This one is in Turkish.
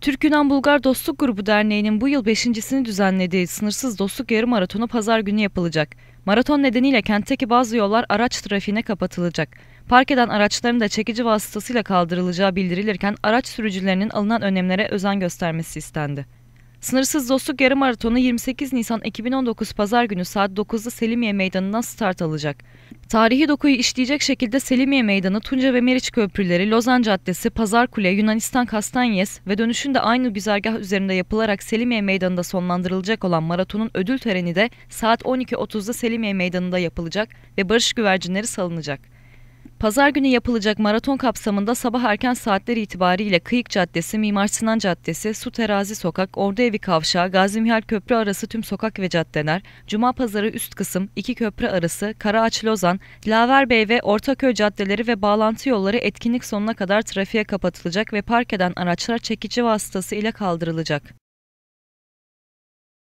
Türk Yunan Bulgar Dostluk Grubu Derneği'nin bu yıl beşincisini düzenlediği sınırsız dostluk yarım maratonu pazar günü yapılacak. Maraton nedeniyle kentteki bazı yollar araç trafiğine kapatılacak. Park eden araçların da çekici vasıtasıyla kaldırılacağı bildirilirken araç sürücülerinin alınan önlemlere özen göstermesi istendi. Sınırsız Dostluk Yarım Maratonu 28 Nisan 2019 Pazar günü saat 9'da Selimiye Meydanı'ndan start alacak. Tarihi dokuyu işleyecek şekilde Selimiye Meydanı, Tunca ve Meriç Köprüleri, Lozan Caddesi, Pazar Kule, Yunanistan Kastanyes ve dönüşünde aynı güzergah üzerinde yapılarak Selimiye Meydanı'nda sonlandırılacak olan maratonun ödül töreni de saat 12.30'da Selimiye Meydanı'nda yapılacak ve barış güvercinleri salınacak. Pazar günü yapılacak maraton kapsamında sabah erken saatler itibariyle Kıyık Caddesi, Mimar Sinan Caddesi, Su Terazi Sokak, Ordu Evi Kavşağı, Gazi Mihal Köprü arası tüm sokak ve caddeler, Cuma Pazarı üst kısım, iki köprü arası, Karaağaç Lozan, Bey ve Ortaköy caddeleri ve bağlantı yolları etkinlik sonuna kadar trafiğe kapatılacak ve park eden araçlar çekici vasıtası ile kaldırılacak.